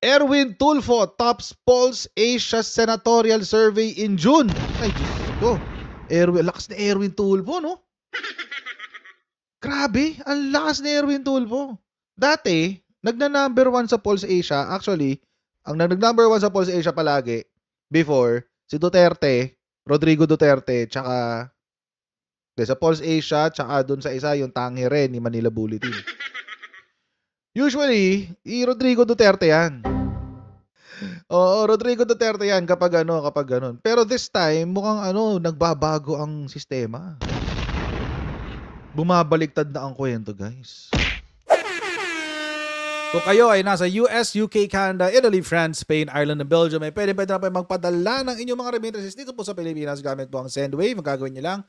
Erwin Tulfo tops polls Asia Senatorial Survey in June. Ay, Diyos ko. Erwin, lakas ni Erwin Tulfo, no? Grabe, ang lakas ni Erwin Tulfo. Dati, nagna-number one sa polls Asia, actually, ang nag-number one sa polls Asia palagi, before, si Duterte, Rodrigo Duterte, tsaka de, sa polls Asia, tsaka dun sa isa, yung tangi rin, ni Manila Bulletin. Usually, i Rodrigo Duterte 'yan. Oo, Rodrigo Duterte 'yan kapag ano, kapag ganun. Pero this time, mukhang ano, nagbabago ang sistema. Bumabaliktad na ang kwento, guys. Kung kayo ay nasa US, UK, Canada, Italy, France, Spain, Ireland, and Belgium, ay eh, pwede pwede na pa magpadala ng inyong mga remittances dito po sa Pilipinas gamit po ang SendWave. Ang gagawin nyo lang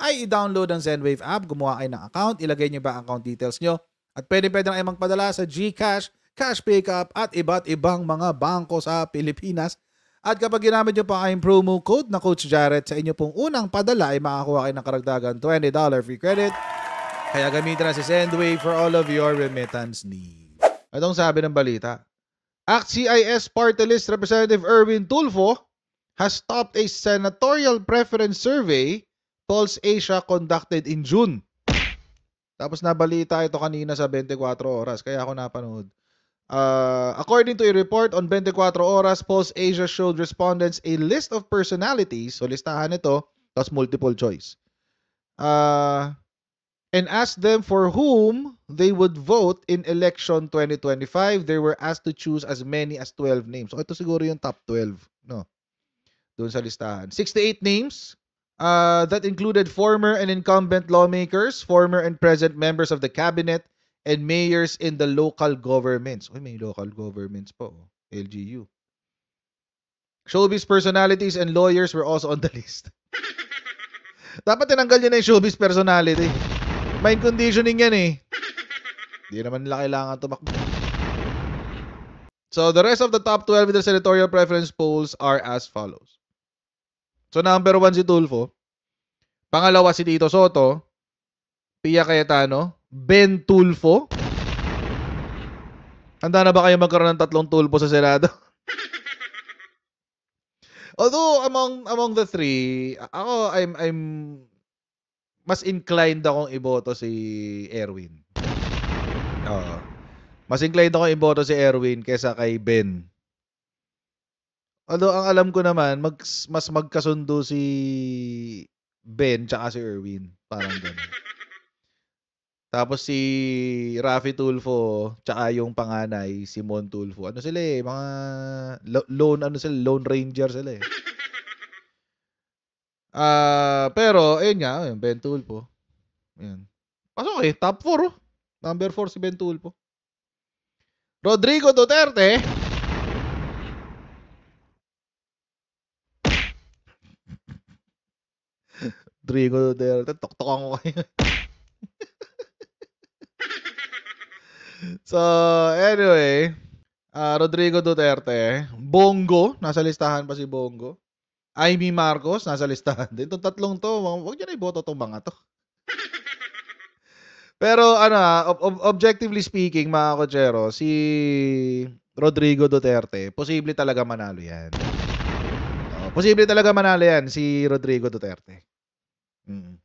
ay i-download ang SendWave app, gumawa kayo ng account, ilagay nyo ba ang account details nyo, at pwede-pwede na kayo magpadala sa GCash, Cash Pickup at iba't ibang mga bangko sa Pilipinas. At kapag ginamit nyo pa ang promo code na Coach Jared sa inyo pong unang padala ay makakuha kayo ng karagdagan $20 free credit. Kaya gamitin na si Sendway for all of your remittance needs. Itong sabi ng balita, Act CIS Party List Representative Erwin Tulfo has stopped a senatorial preference survey Pulse Asia conducted in June. Tapos nabalita ito kanina sa 24 oras, kaya ako napanood. Uh, according to a report on 24 Oras, Pulse Asia showed respondents a list of personalities, so listahan ito, tapos multiple choice, uh, and asked them for whom they would vote in election 2025. They were asked to choose as many as 12 names. So ito siguro yung top 12, no? Doon sa listahan. 68 names uh, that included former and incumbent lawmakers, former and present members of the cabinet, and mayors in the local governments. Uy, may local governments po. Oh. LGU. Showbiz personalities and lawyers were also on the list. Dapat tinanggal niya na yung showbiz personality. Mind conditioning yan eh. Hindi naman nila kailangan tumakbo. So the rest of the top 12 in the senatorial preference polls are as follows. So number one si Tulfo. Pangalawa si Tito Soto. Pia Cayetano. Ben Tulfo. Handa na ba kayo magkaroon ng tatlong Tulfo sa Senado? Although among among the three, ako I'm I'm mas inclined akong iboto si Erwin. Oo. Mas inclined ako iboto si Erwin kaysa kay Ben. Although ang alam ko naman, mag, mas magkasundo si Ben tsaka si Erwin. Parang gano'n. Tapos si Rafi Tulfo tsaka yung panganay, si Mon Tulfo. Ano sila eh, mga lo- lone, ano sila, lone ranger sila eh. Ah, uh, pero ayun nga, ayun, Ben Tulfo. Ayun. Pasok eh, top 4 oh. Number 4 si Ben Tulfo. Rodrigo Duterte Drigo Duterte, toktokan ko kayo. so, anyway, uh, Rodrigo Duterte, Bongo, nasa listahan pa si Bongo. Amy Marcos, nasa listahan din. Itong tatlong to, huwag nyo na iboto itong mga to. Pero ano, ob- ob- objectively speaking, mga kochero, si Rodrigo Duterte, posible talaga manalo yan. Uh, posible talaga manalo yan si Rodrigo Duterte. Mm.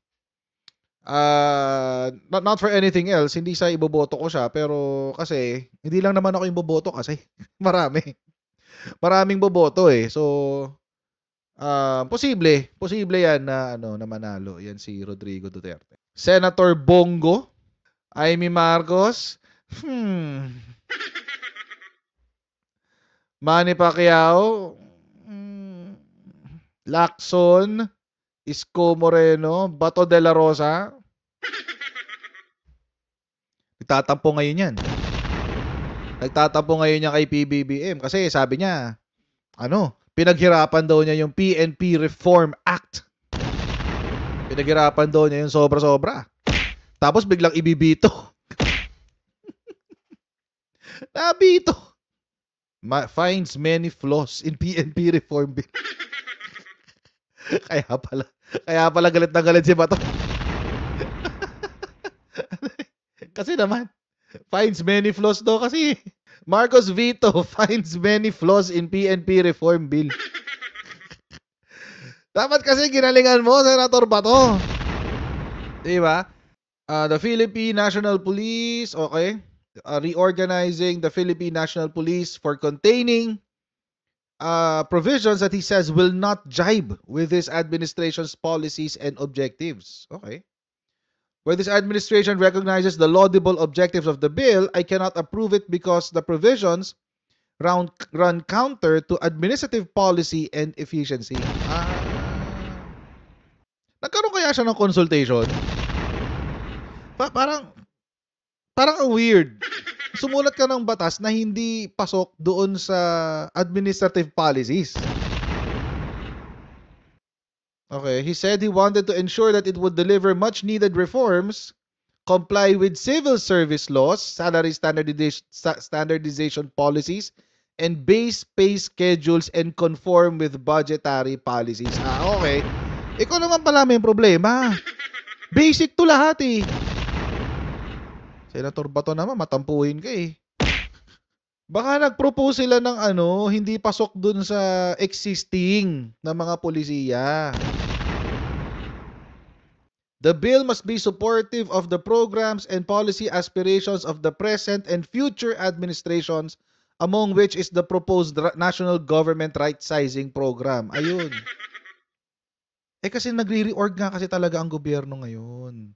Uh, not, not for anything else, hindi sa iboboto ko siya, pero kasi, hindi lang naman ako yung boboto kasi. Marami. Maraming boboto eh. So, uh, posible, posible yan na, ano, na manalo. Yan si Rodrigo Duterte. Senator Bongo, Amy Marcos, hmm. Manny Pacquiao, hmm. Lacson, Isko Moreno, Bato de la Rosa. Nagtatampo ngayon yan. Nagtatampo ngayon niya kay PBBM kasi sabi niya, ano, pinaghirapan daw niya yung PNP Reform Act. Pinaghirapan daw niya yung sobra-sobra. Tapos biglang ibibito. Nabito. Ma- finds many flaws in PNP Reform Bill. kaya pala, kaya pala galit na galit si Bato. kasi naman, finds many flaws daw kasi. Marcos Vito finds many flaws in PNP reform bill. Dapat kasi ginalingan mo, Senator Bato. Diba? Uh, the Philippine National Police, okay. Uh, reorganizing the Philippine National Police for containing Uh, provisions that he says will not jibe with this administration's policies and objectives. Okay. Where this administration recognizes the laudable objectives of the bill, I cannot approve it because the provisions round, run counter to administrative policy and efficiency. Ah. Nagkaroon kaya siya ng consultation? Pa parang Parang ang weird. Sumulat ka ng batas na hindi pasok doon sa administrative policies. Okay, he said he wanted to ensure that it would deliver much needed reforms, comply with civil service laws, salary standardization, standardization policies, and base pay schedules and conform with budgetary policies. Ah, okay. Ikaw naman pala may problema. Basic to lahat eh. Senator Bato naman, matampuhin ka eh. Baka nag-propose sila ng ano, hindi pasok dun sa existing na mga polisiya. The bill must be supportive of the programs and policy aspirations of the present and future administrations, among which is the proposed National Government Right-Sizing Program. Ayun. Eh kasi nagre-reorg nga kasi talaga ang gobyerno ngayon.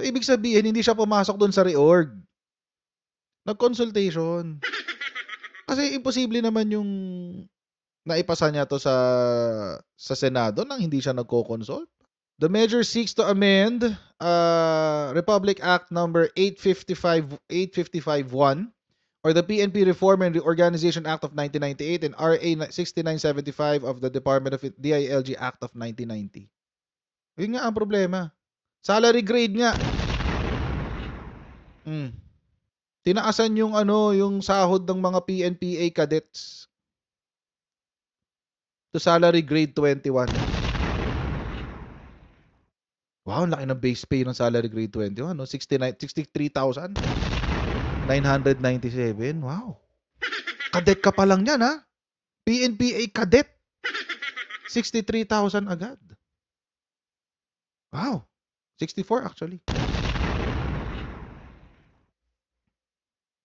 So, ibig sabihin, hindi siya pumasok doon sa reorg. Nag-consultation. Kasi imposible naman yung naipasa niya to sa sa Senado nang hindi siya nagko-consult. The measure seeks to amend uh, Republic Act number 855 855-1 or the PNP Reform and Reorganization Act of 1998 and RA 6975 of the Department of DILG Act of 1990. Yun nga ang problema. Salary grade nga. Mm. Tinaasan yung ano, yung sahod ng mga PNPA cadets to salary grade 21. Wow, laki ng base pay ng salary grade 21, no? 69 63,997. Wow. Cadet ka pa lang niyan, ha? PNPA cadet. 63,000 agad. Wow. 64 actually.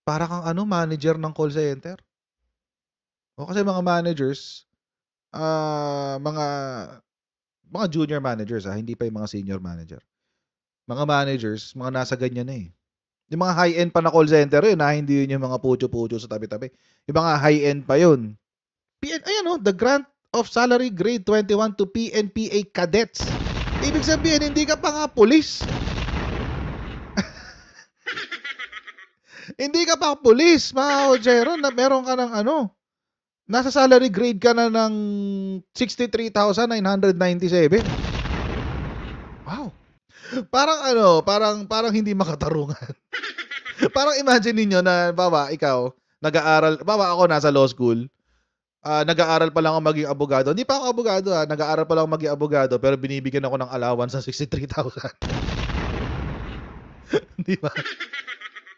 para kang ano, manager ng call center. O kasi mga managers, uh, mga mga junior managers, ah, hindi pa yung mga senior manager. Mga managers, mga nasa ganyan na eh. Yung mga high-end pa na call center yun, ah, hindi yun yung mga pucho-pucho sa tabi-tabi. Yung mga high-end pa yun. PN, ayan oh, the grant of salary grade 21 to PNPA cadets. Ibig sabihin, hindi ka pa nga police. Hindi ka pa pulis, mga Ojero, na meron ka ng ano, nasa salary grade ka na ng 63,997. Wow. Parang ano, parang parang hindi makatarungan. parang imagine niyo na baba ikaw nag-aaral, bawa ako nasa law school. Uh, nag-aaral pa lang ako maging abogado. Hindi pa ako abogado ha. Ah, nag-aaral pa lang maging abogado pero binibigyan ako ng allowance sa 63,000. Di ba?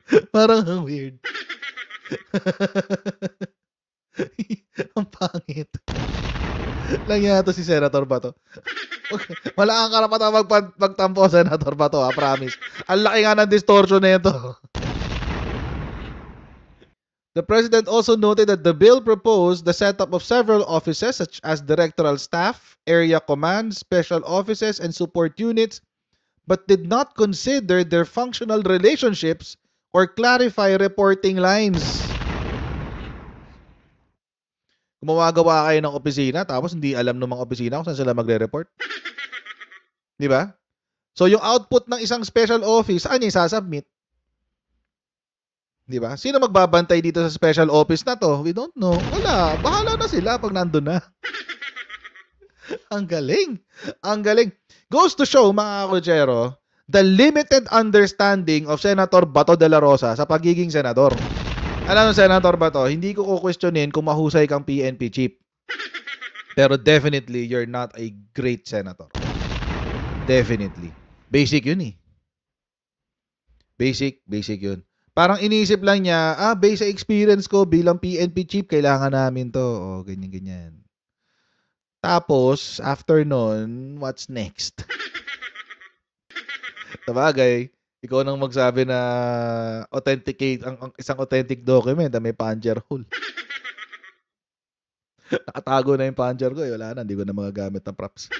Parang ang weird. ang pangit. Lang yata si Senator Bato. Wala kang karapatan mag magtampo, Senator Bato, ah, Promise. Ang laki nga ng distortion na ito. The president also noted that the bill proposed the setup of several offices such as directoral staff, area command, special offices, and support units, but did not consider their functional relationships or clarify reporting lines. Kumawagawa kayo ng opisina tapos hindi alam ng mga opisina kung saan sila magre-report. Di ba? So yung output ng isang special office, saan niya sasubmit? Di ba? Sino magbabantay dito sa special office na to? We don't know. Wala. Bahala na sila pag nandun na. Ang galing. Ang galing. Goes to show, mga kujero, the limited understanding of Senator Bato de la Rosa sa pagiging senador. Alam mo, Senator Bato, hindi ko kukwestiyonin kung mahusay kang PNP chief. Pero definitely, you're not a great senator. Definitely. Basic yun eh. Basic, basic yun. Parang iniisip lang niya, ah, based sa experience ko bilang PNP chief, kailangan namin to. O, oh, ganyan-ganyan. Tapos, after nun, what's next? Sabagay, ikaw nang magsabi na authenticate ang, ang isang authentic document na may puncher hole. Nakatago na yung puncher ko. Eh. Wala na. Hindi ko na magagamit ng props.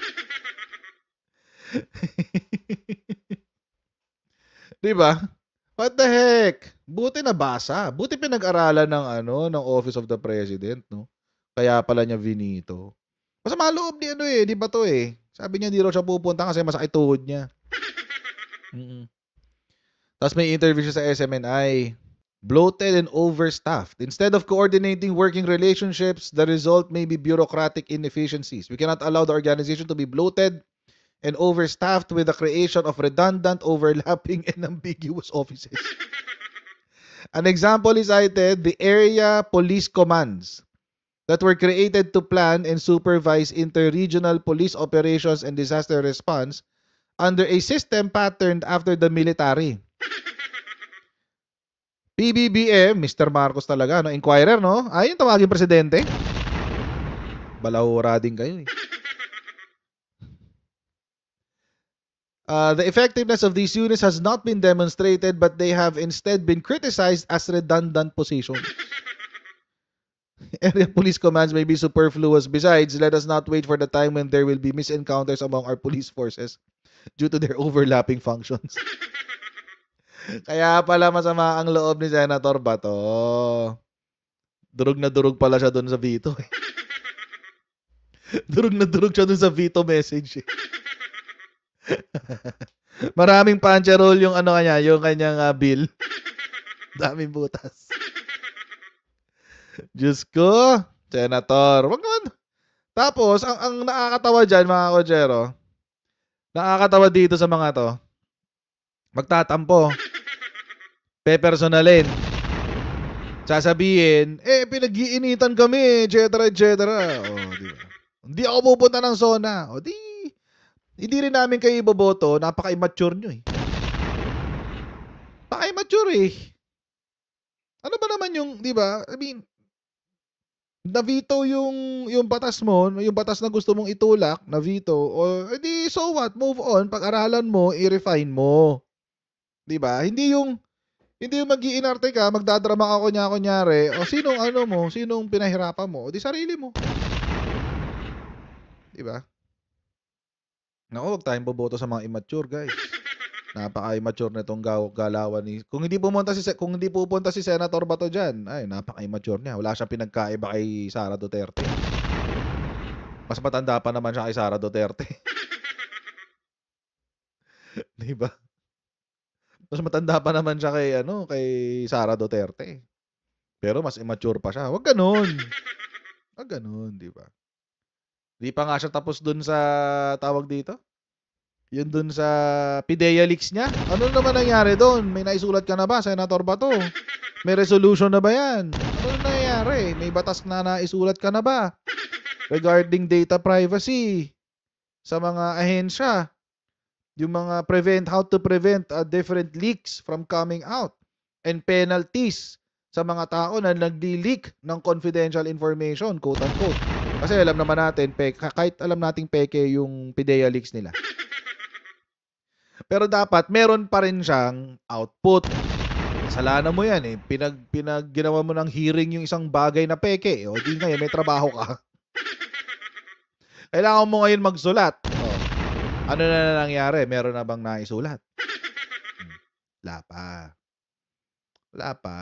Di ba? What the heck? Buti na basa. Buti pinag-aralan ng ano ng Office of the President, no? Kaya pala niya vinito. Masama loob ni ano eh, di ba to eh? Sabi niya hindi raw siya pupunta kasi masakit tuhod niya. mm Tapos may interview siya sa SMNI. Bloated and overstaffed. Instead of coordinating working relationships, the result may be bureaucratic inefficiencies. We cannot allow the organization to be bloated and overstaffed with the creation of redundant, overlapping, and ambiguous offices. An example is cited the area police commands that were created to plan and supervise inter-regional police operations and disaster response under a system patterned after the military. PBBM, Mr. Marcos talaga, no? Inquirer, no? Ayun ah, tawagin presidente. Balahura din kayo eh. Uh, the effectiveness of these units has not been demonstrated but they have instead been criticized as redundant positions. Area police commands may be superfluous. Besides, let us not wait for the time when there will be misencounters among our police forces. due to their overlapping functions. Kaya pala masama ang loob ni Senator Bato. Durog na durog pala siya doon sa veto. Eh. durog na durog siya doon sa veto message. Eh. Maraming pancherol yung ano kanya, yung kanyang uh, bill. Daming butas. Diyos ko, Senator. Wag naman. Tapos, ang, ang nakakatawa dyan, mga kojero, Nakakatawa dito sa mga to. Magtatampo. Pe-personalin. Sasabihin, eh, pinag-iinitan kami, etc., etc. O, di ba? Hindi ako pupunta ng zona. O, di, hindi rin namin kayo iboboto. Napaka-immature nyo eh. Napaka-immature eh. Ano ba naman yung, di ba? I mean, na veto yung yung batas mo, yung batas na gusto mong itulak na veto o edi eh, so what, move on, pag-aralan mo, i-refine mo. 'Di ba? Hindi yung hindi yung magiiinarte ka, magdadrama ka niya kunyari, o sinong ano mo, sinong pinahirapan mo, o di sarili mo. 'Di ba? Nako, wag tayong boboto sa mga immature, guys. Napaka-immature nitong gaw galawan ni. Kung hindi pumunta si kung hindi pupunta si Senator Bato diyan, ay napaka-immature niya. Wala siyang pinagkaiba kay Sara Duterte. Mas matanda pa naman siya kay Sara Duterte. 'Di ba? Mas matanda pa naman siya kay ano, kay Sara Duterte. Pero mas immature pa siya. Huwag ganoon. Huwag ganoon, 'di ba? Di pa nga siya tapos dun sa tawag dito. Yun dun sa Pidea leaks niya. Ano naman nangyari doon? May naisulat ka na ba, Senator Bato? May resolution na ba yan? Ano nangyari? May batas na naisulat ka na ba? Regarding data privacy sa mga ahensya. Yung mga prevent, how to prevent uh, different leaks from coming out. And penalties sa mga tao na nagli-leak ng confidential information, quote-unquote. Kasi alam naman natin, pe, kahit alam nating peke yung PIDEA leaks nila. Pero dapat meron pa rin siyang output. Kasalanan mo 'yan eh. Pinag pinag ginawa mo ng hearing yung isang bagay na peke. O di ngayon eh, may trabaho ka. Kailangan mo ngayon magsulat. O, ano na, na nangyari? Meron na bang naisulat? Hmm. Wala pa. Wala pa.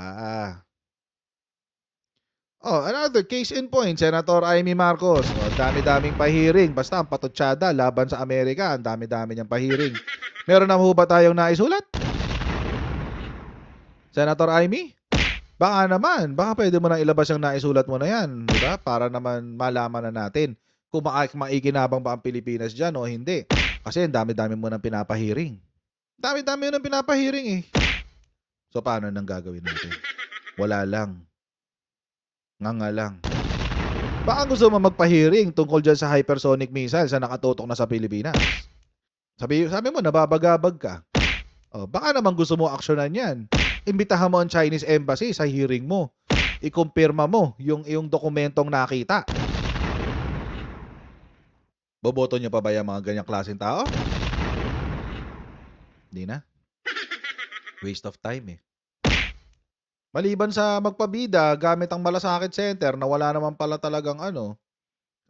Oh, another case in point, Senator Amy Marcos. Oh, dami-daming pahiring. Basta ang patutsada laban sa Amerika. Ang dami-dami niyang pahiring. Meron na ba tayong naisulat? Senator Amy? Baka naman. Baka pwede mo na ilabas yung naisulat mo na yan. Diba? Para naman malaman na natin kung ma maikinabang ba ang Pilipinas dyan o hindi. Kasi ang dami-dami mo nang pinapahiring. Dami-dami mo nang pinapahiring eh. So paano nang gagawin natin? Wala lang nga nga lang. Baka gusto mo magpahiring tungkol dyan sa hypersonic missile sa nakatutok na sa Pilipinas. Sabi, sabi mo, nababagabag ka. O, oh, baka naman gusto mo aksyonan yan. Imbitahan mo ang Chinese Embassy sa hearing mo. Ikumpirma mo yung iyong dokumentong nakita. Boboto nyo pa ba yung mga ganyang klaseng tao? Hindi na. Waste of time eh. Maliban sa magpabida gamit ang malasakit center na wala naman pala talagang ano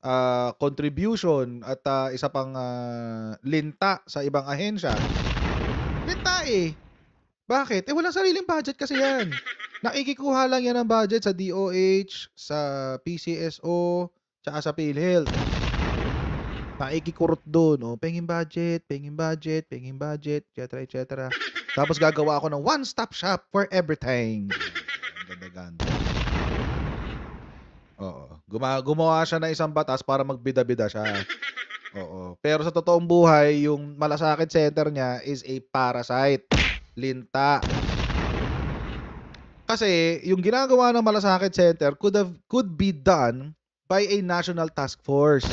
uh, contribution at uh, isa pang uh, linta sa ibang ahensya. Linta eh. Bakit? Eh wala sariling budget kasi yan. Nakikikuha lang yan ng budget sa DOH, sa PCSO, tsaka sa PhilHealth. Nakikikurot doon. Oh, penging budget, penging budget, penging budget, etc. etc. Tapos gagawa ako ng one-stop shop for everything. Ganda-ganda. Oo. Gumawa, gumawa siya ng isang batas para magbida-bida siya. Oo. Pero sa totoong buhay, yung malasakit center niya is a parasite. Linta. Kasi yung ginagawa ng malasakit center could have could be done by a national task force.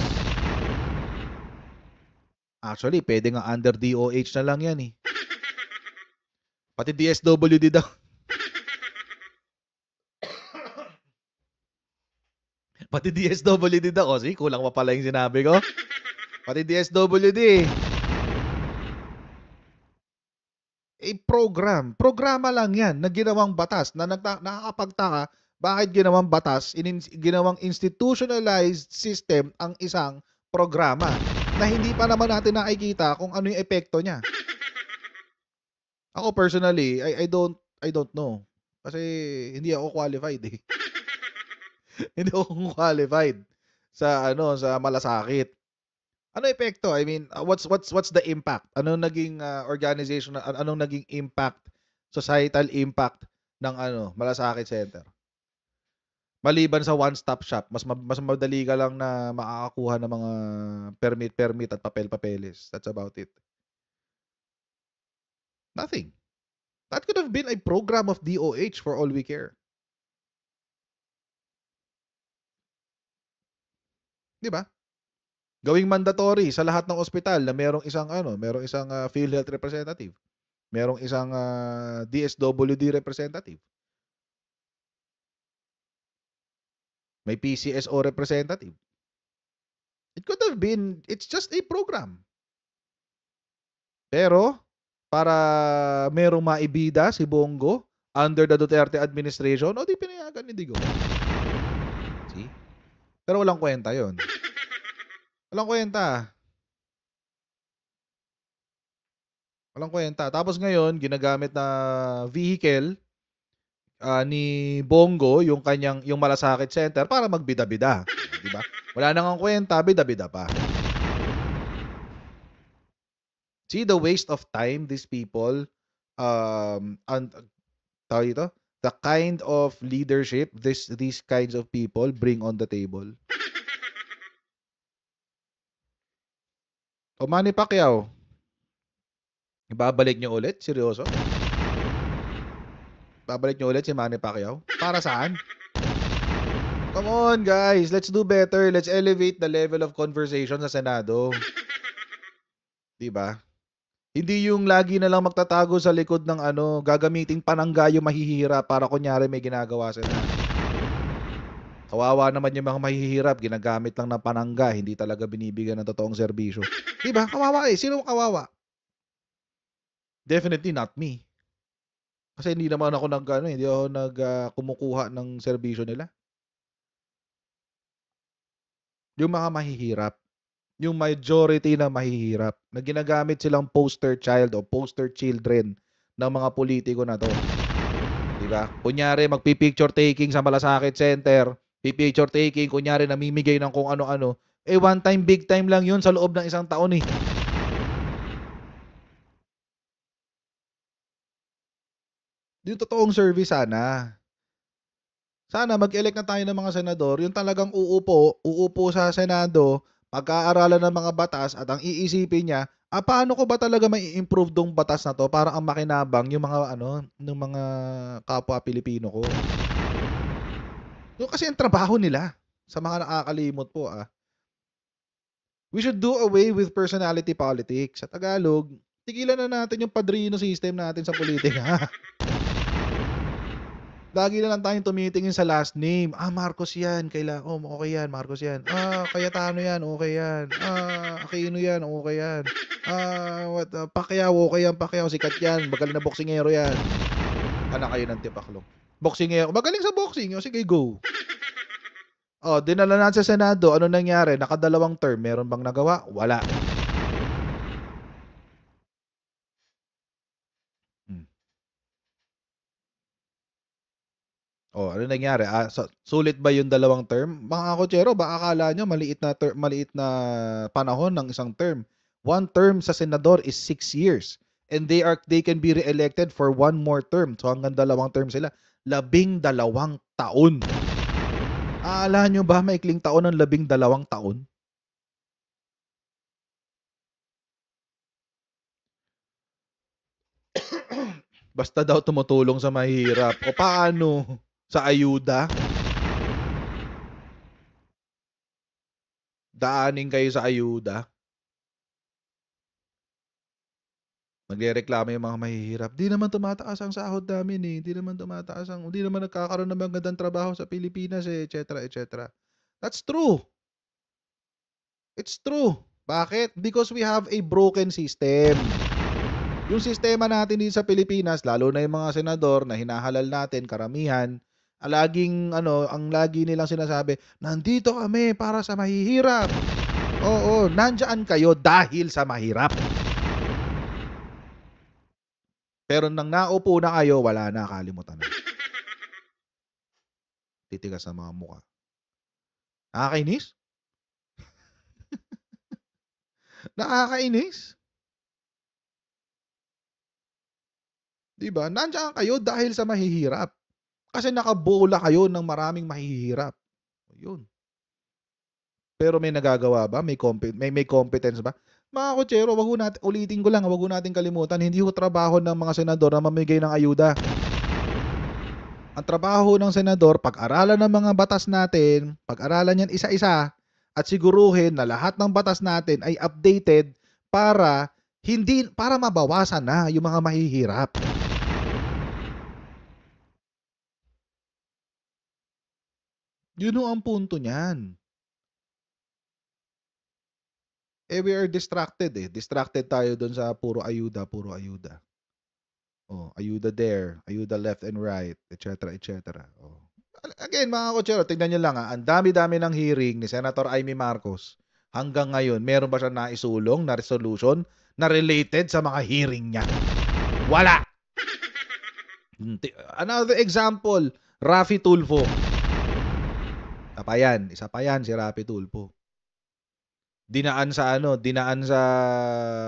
Actually, pwede nga under DOH na lang yan eh. Pati DSWD daw. Pati DSWD daw. O, see, kulang pa pala yung sinabi ko. Pati DSWD. Eh, program. Programa lang yan na ginawang batas na nakakapagtaka bakit ginawang batas, in, ginawang institutionalized system ang isang programa na hindi pa naman natin nakikita kung ano yung epekto niya. Ako personally, I I don't I don't know. Kasi hindi ako qualified eh. hindi ako qualified sa ano sa malasakit. Ano epekto? I mean, uh, what's what's what's the impact? Anong naging uh, organization anong naging impact, societal impact ng ano, Malasakit Center? Maliban sa one-stop shop, mas mas madali ka lang na makakakuha ng mga permit permit at papel-papeles. That's about it. Nothing. That could have been a program of DOH for all we care. Di ba? Gawing mandatory sa lahat ng ospital na merong isang ano, merong isang uh, PhilHealth representative, merong isang uh, ah, DSWD representative. May PCSO representative. It could have been, it's just a program. Pero, para merong maibida si Bongo under the Duterte administration, o di pinayagan ni Digo. See? Pero walang kwenta yon. Walang kwenta. Walang kwenta. Tapos ngayon, ginagamit na vehicle uh, ni Bongo, yung kanyang yung Malasakit Center para magbida-bida, di ba? Wala nang kwenta, bida-bida pa. See the waste of time these people um and uh, tawag ito. the kind of leadership this these kinds of people bring on the table. O Manny Pacquiao, babalik nyo ulit? Seryoso? Babalik nyo ulit si Manny Pacquiao? Para saan? Come on, guys. Let's do better. Let's elevate the level of conversation sa Senado. Diba? Hindi yung lagi na lang magtatago sa likod ng ano, gagamitin panangga yung mahihira para kunyari may ginagawa sila. Kawawa naman yung mga mahihirap, ginagamit lang ng panangga, hindi talaga binibigyan ng totoong serbisyo. Di ba? Kawawa eh. Sino kawawa? Definitely not me. Kasi hindi naman ako nag ano, eh, hindi ako nag uh, kumukuha ng serbisyo nila. Yung mga mahihirap yung majority na mahihirap na ginagamit silang poster child o poster children ng mga politiko na to. Di ba? Kunyari, magpi-picture taking sa Malasakit Center, pipicture taking, kunyari namimigay ng kung ano-ano. Eh, one time, big time lang yun sa loob ng isang taon eh. Yung totoong service sana. Sana mag-elect na tayo ng mga senador, yung talagang uupo, uupo sa Senado, pag-aaralan ng mga batas at ang iisipin niya, ah, paano ko ba talaga may improve dong batas na to para ang makinabang yung mga ano, ng mga kapwa Pilipino ko. So, kasi ang trabaho nila sa mga nakakalimot po ah. We should do away with personality politics. Sa Tagalog, tigilan na natin yung padrino system natin sa politika. lagi na lang tayong tumitingin sa last name. Ah, Marcos yan. Kaila, oh, okay yan, Marcos yan. Ah, kaya Tano yan, okay yan. Ah, Aquino yan, okay yan. Ah, what, uh, Pacquiao, okay yan, Pacquiao, sikat yan. Magaling na boksingero yan. Anak ah, kayo ng tipaklong. Boksingero. Magaling sa boxing. O, sige, go. Oh, dinala na sa Senado. Ano nangyari? Nakadalawang term. Meron bang nagawa? Wala. Oh, ano nangyari? Ah, so, sulit ba yung dalawang term? Mga kotsero, baka akala nyo maliit na, ter- maliit na panahon ng isang term. One term sa senador is six years. And they are they can be re-elected for one more term. So hanggang dalawang term sila. Labing dalawang taon. Aala nyo ba maikling taon ng labing dalawang taon? Basta daw tumutulong sa mahirap. O paano? sa ayuda. Daanin kayo sa ayuda. Nagrereklamo yung mga mahihirap. Di naman tumataas ang sahod namin eh. Di naman tumataas ang, di naman nagkakaroon ng magandang trabaho sa Pilipinas eh, etc. etc. That's true. It's true. Bakit? Because we have a broken system. Yung sistema natin din sa Pilipinas, lalo na yung mga senador na hinahalal natin, karamihan, Laging ano, ang lagi nilang sinasabi, nandito kami para sa mahihirap. Oo, nandiyan kayo dahil sa mahirap. Pero nang naupo na kayo, wala na, kalimutan na. Titigas sa mga mukha. Nakakainis? Nakakainis? Diba? Nandiyan kayo dahil sa mahihirap. Kasi nakabola kayo ng maraming mahihirap. Yun. Pero may nagagawa ba? May, comp- may, may competence ba? Mga kutsero, wag ho natin, ulitin ko lang, wag ho natin kalimutan, hindi ho trabaho ng mga senador na mamigay ng ayuda. Ang trabaho ng senador, pag-aralan ng mga batas natin, pag-aralan yan isa-isa, at siguruhin na lahat ng batas natin ay updated para hindi para mabawasan na yung mga mahihirap. Yun know, ang punto niyan. Eh, we are distracted eh. Distracted tayo doon sa puro ayuda, puro ayuda. Oh, ayuda there, ayuda left and right, etc., etc. Oh. Again, mga kotsero, tingnan nyo lang ha. Ah. Ang dami-dami ng hearing ni Senator Amy Marcos. Hanggang ngayon, meron ba siya naisulong na resolution na related sa mga hearing niya? Wala! Another example, Rafi Tulfo. Isa pa yan. Isa pa yan, si Rapi Tulpo. Dinaan sa ano, dinaan sa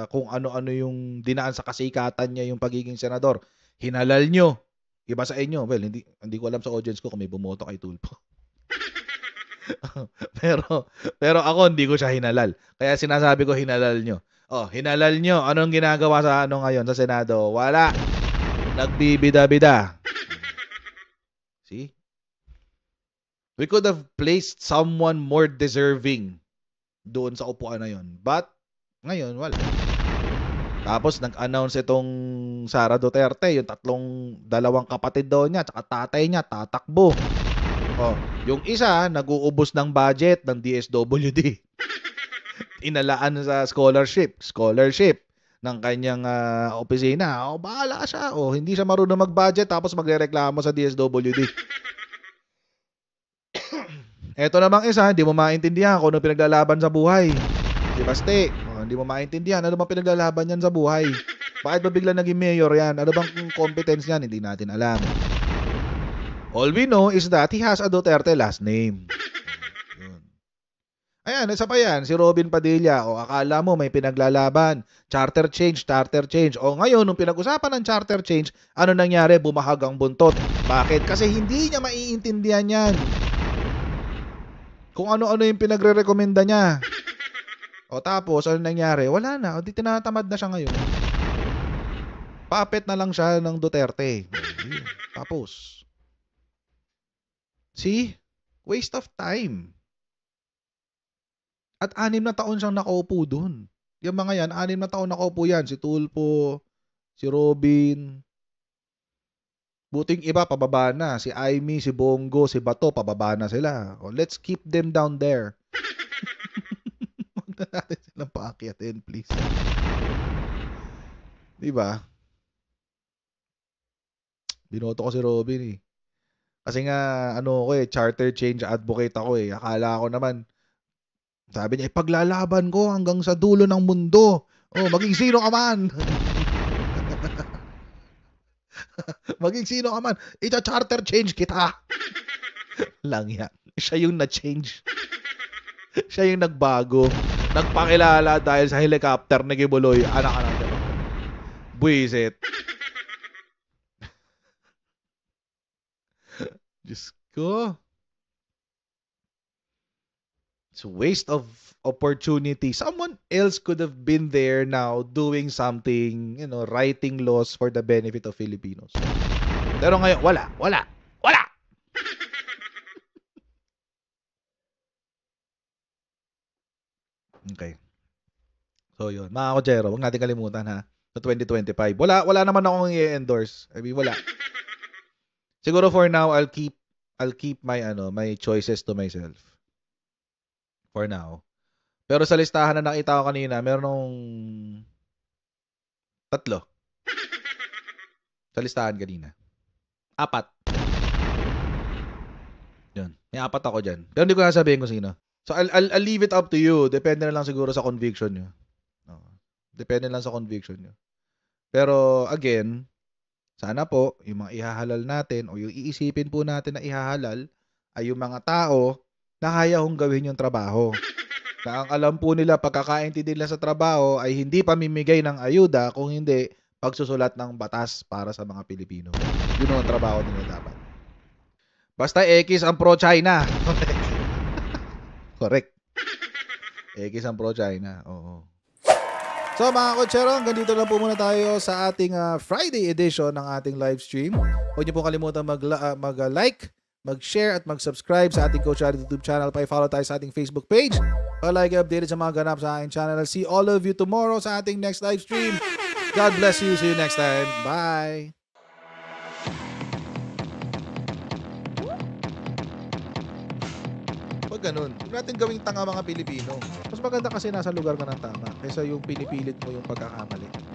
kung ano-ano yung, dinaan sa kasikatan niya yung pagiging senador. Hinalal nyo. Iba sa inyo. Well, hindi, hindi ko alam sa audience ko kung may bumoto kay Tulpo. pero, pero ako hindi ko siya hinalal. Kaya sinasabi ko hinalal nyo. Oh, hinalal nyo. Anong ginagawa sa ano ngayon sa Senado? Wala. Nagbibida-bida. We could have placed someone more deserving doon sa upuan na yon. But, ngayon, wala. Tapos, nag-announce itong Sara Duterte, yung tatlong, dalawang kapatid daw niya, tsaka tatay niya, tatakbo. Oh, yung isa, nag-uubos ng budget ng DSWD. Inalaan sa scholarship. Scholarship ng kanyang uh, opisina. O, oh, bahala siya. O, oh, hindi siya marunong mag-budget tapos magrereklamo sa DSWD. Eto namang isa, hindi mo maintindihan kung ano pinaglalaban sa buhay. Di ba, Ste? Oh, hindi mo maintindihan ano bang pinaglalaban yan sa buhay. Bakit ba bigla naging mayor yan? Ano bang competence yan? Hindi natin alam. All we know is that he has a Duterte last name. Ayan, isa pa yan, si Robin Padilla. O akala mo may pinaglalaban. Charter change, charter change. O ngayon, nung pinag-usapan ng charter change, ano nangyari? Bumahag ang buntot. Bakit? Kasi hindi niya maiintindihan yan. Kung ano-ano yung pinagre-recommenda niya. O tapos, ano nangyari? Wala na. O di tinatamad na siya ngayon. Papet na lang siya ng Duterte. Tapos. See? Waste of time. At anim na taon siyang nakaupo doon. Yung mga yan, anim na taon nakaupo yan. Si Tulpo, si Robin, Buting iba pababa na. Si Aimee, si Bongo, si Bato, pababa na sila. Oh, let's keep them down there. Huwag na natin silang paakyatin, please. Di ba? Binoto ko si Robin eh. Kasi nga, ano ko eh, charter change advocate ako eh. Akala ko naman, sabi niya, ipaglalaban eh, ko hanggang sa dulo ng mundo. Oh, maging sino ka man. Maging sino ka man, ita-charter change kita. Lang yan. Siya yung na-change. Siya yung nagbago. Nagpakilala dahil sa helicopter ni Gibuloy. Anak ka ng Buisit. Diyos ko. it's a waste of opportunity. Someone else could have been there now doing something, you know, writing laws for the benefit of Filipinos. Pero ngayon, wala, wala, wala! okay. So yun, mga kochero, huwag natin kalimutan ha. Sa 2025, wala, wala naman akong i-endorse. I mean, wala. Siguro for now, I'll keep I'll keep my ano, my choices to myself. for now. Pero sa listahan na nakita ko kanina, merong tatlo. Sa listahan kanina. Apat. Yun. May apat ako dyan. Pero hindi ko nasabihin kung sino. So, I'll, I'll, I'll leave it up to you. Depende na lang siguro sa conviction nyo. No. Depende lang sa conviction nyo. Pero, again, sana po, yung mga ihahalal natin o yung iisipin po natin na ihahalal ay yung mga tao na kaya gawin yung trabaho. Na ang alam po nila pagkakaintindi nila sa trabaho ay hindi pamimigay ng ayuda kung hindi pagsusulat ng batas para sa mga Pilipino. Yun ang trabaho nila dapat. Basta X ang pro-China. Correct. X ang pro-China. Oo. So mga kotserong, ganito lang po muna tayo sa ating uh, Friday edition ng ating live stream. Huwag niyo po kalimutan mag, uh, ah, mag-like, mag-share at mag-subscribe sa ating Coach Ari YouTube channel. Pa-follow tayo sa ating Facebook page para like updated sa mga ganap sa aking channel. I'll see all of you tomorrow sa ating next live stream. God bless you. See you next time. Bye! Pag ganun, huwag natin gawing tanga mga Pilipino. Mas maganda kasi nasa lugar ka ng tama kaysa yung pinipilit mo yung pagkakamali.